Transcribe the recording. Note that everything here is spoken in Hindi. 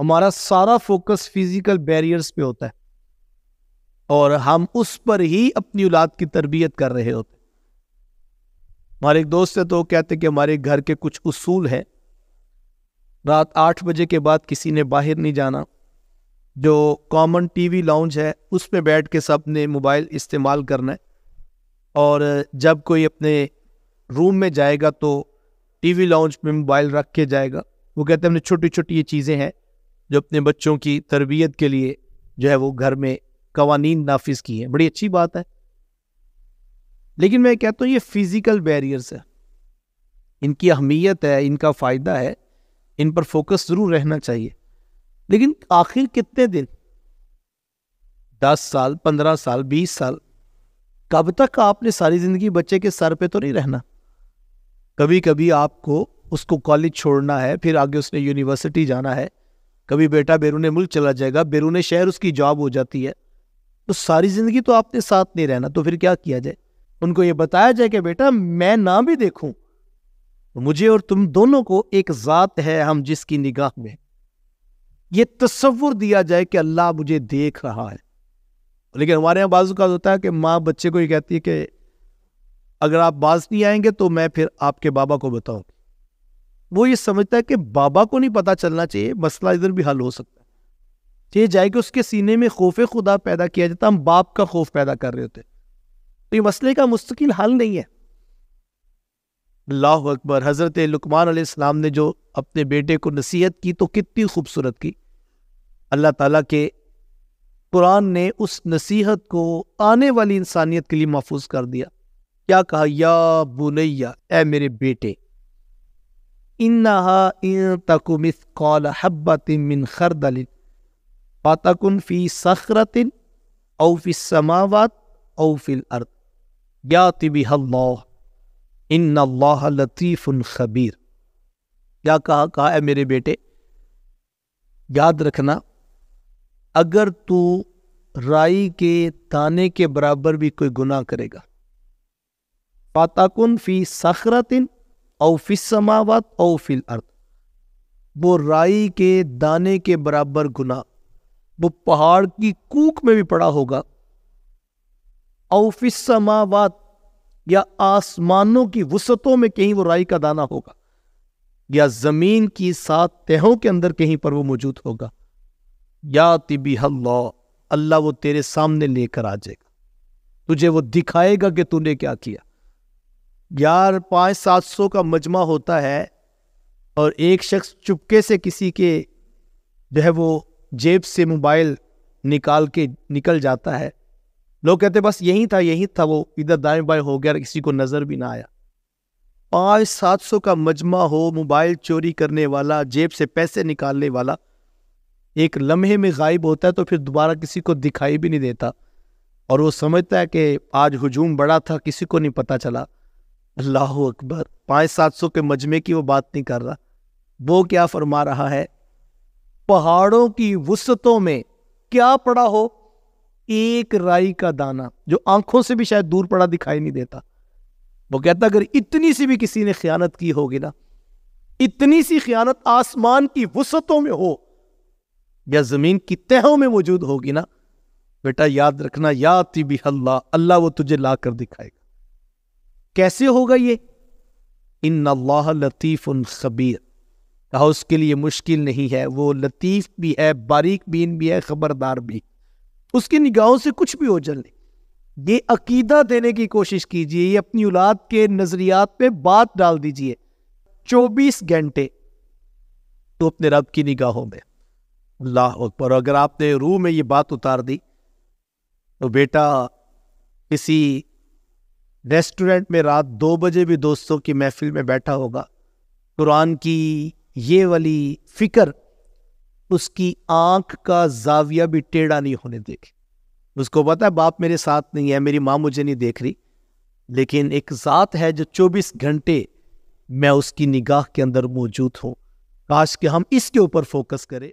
हमारा सारा फोकस फिजिकल बैरियर्स पे होता है और हम उस पर ही अपनी औलाद की तरबियत कर रहे होते हमारे एक दोस्त है तो वो कहते कि हमारे घर के कुछ उसूल हैं रात आठ बजे के बाद किसी ने बाहर नहीं जाना जो कॉमन टीवी लाउंज है उस पर बैठ के सब ने मोबाइल इस्तेमाल करना है और जब कोई अपने रूम में जाएगा तो टीवी लाउंज में मोबाइल रख के जाएगा वो कहते हैं हमने छोटी छोटी ये चीज़ें हैं जो अपने बच्चों की तरबियत के लिए जो है वो घर में कवानी नाफिज किए हैं बड़ी अच्छी बात है लेकिन मैं कहता हूँ ये फिज़िकल बैरियर्स है इनकी अहमियत है इनका फ़ायदा है इन पर फोकस ज़रूर रहना चाहिए लेकिन आखिर कितने दिन दस साल पंद्रह साल बीस साल कब तक आपने सारी ज़िंदगी बच्चे के सर पे तो नहीं रहना कभी कभी आपको उसको कॉलेज छोड़ना है फिर आगे उसने यूनिवर्सिटी जाना है कभी बेटा बैरून मुल्क चला जाएगा बैरून शहर उसकी जॉब हो जाती है तो सारी ज़िंदगी तो आपने साथ नहीं रहना तो फिर क्या किया जाए उनको ये बताया जाए कि बेटा मैं ना भी देखूं मुझे और तुम दोनों को एक ज़ात है हम जिसकी निगाह में ये तस्वुर दिया जाए कि अल्लाह मुझे देख रहा है लेकिन हमारे यहाँ बाजू का होता है कि माँ बच्चे को ये कहती है कि अगर आप बाज नहीं आएंगे तो मैं फिर आपके बाबा को बताऊंगी वो ये समझता है कि बाबा को नहीं पता चलना चाहिए मसला इधर भी हल हो सकता है ये जाए कि उसके सीने में खौफ खुदा पैदा किया जाता हम बाप का खौफ पैदा कर रहे होते तो ये मसले का मुस्तकिल हल नहीं है अल्लाह अकबर हज़रत लकमान इस्लाम ने जो अपने बेटे को नसीहत की तो कितनी खूबसूरत की अल्लाह ताला के कुरान ने उस नसीहत को आने वाली इंसानियत के लिए महफूज कर दिया क्या कहा या बुनैया ए मेरे बेटे इन खरदलिन फ़ातकुन फ़ी सखरतिन औ समावत औ फ़िल या तिबी इन लतीफ़ुन खबीर क्या कहा कहा है मेरे बेटे याद रखना अगर तू राई के दाने के बराबर भी कोई गुनाह करेगा पाताकुन फ़ी सखरतिन औफिस समावत औफिल अर्थ वो राई के दाने के बराबर गुना वो पहाड़ की कूक में भी पड़ा होगा औफिस समावत या आसमानों की वसतों में कहीं वो राई का दाना होगा या जमीन की सात तहों के अंदर कहीं पर वो मौजूद होगा या तिबी अल्लाह अल्लाह वो तेरे सामने लेकर आ जाएगा तुझे वो दिखाएगा कि तूने क्या किया ग्यारह पाँच सात सौ का मजमा होता है और एक शख्स चुपके से किसी के जो है वो जेब से मोबाइल निकाल के निकल जाता है लोग कहते बस यही था यही था वो इधर दाएं बाएं हो गया किसी को नज़र भी ना आया पाँच सात सौ का मजमा हो मोबाइल चोरी करने वाला जेब से पैसे निकालने वाला एक लम्हे में गायब होता है तो फिर दोबारा किसी को दिखाई भी नहीं देता और वो समझता है कि आज हजूम बड़ा था किसी को नहीं पता चला अल्लाह अकबर पाँच सात सौ के मजमे की वो बात नहीं कर रहा वो क्या फरमा रहा है पहाड़ों की वसतों में क्या पड़ा हो एक राई का दाना जो आंखों से भी शायद दूर पड़ा दिखाई नहीं देता वो कहता अगर इतनी सी भी किसी ने खयानत की होगी ना इतनी सी खयानत आसमान की वसतों में हो या जमीन की तहों में मौजूद होगी ना बेटा याद रखना या तिबी अल्लाह अल्लाह वो तुझे ला कर दिखाएगा कैसे होगा ये इन अल्लाह लतीफ़ खबीर कहा उसके लिए मुश्किल नहीं है वो लतीफ़ भी है बारीक बीन भी है ख़बरदार भी उसकी निगाहों से कुछ भी हो नहीं ये अकीदा देने की कोशिश कीजिए ये अपनी औलाद के नज़रियात पे बात डाल दीजिए चौबीस घंटे तो अपने रब की निगाहों में अल्लाह पर अगर आपने रूह में ये बात उतार दी तो बेटा किसी रेस्टोरेंट में रात दो बजे भी दोस्तों की महफिल में बैठा होगा कुरान की ये वाली फिक्र उसकी आंख का जाविया भी टेढ़ा नहीं होने देखे उसको पता है बाप मेरे साथ नहीं है मेरी माँ मुझे नहीं देख रही लेकिन एक ज़ात है जो 24 घंटे मैं उसकी निगाह के अंदर मौजूद हूँ काश कि हम इसके ऊपर फोकस करें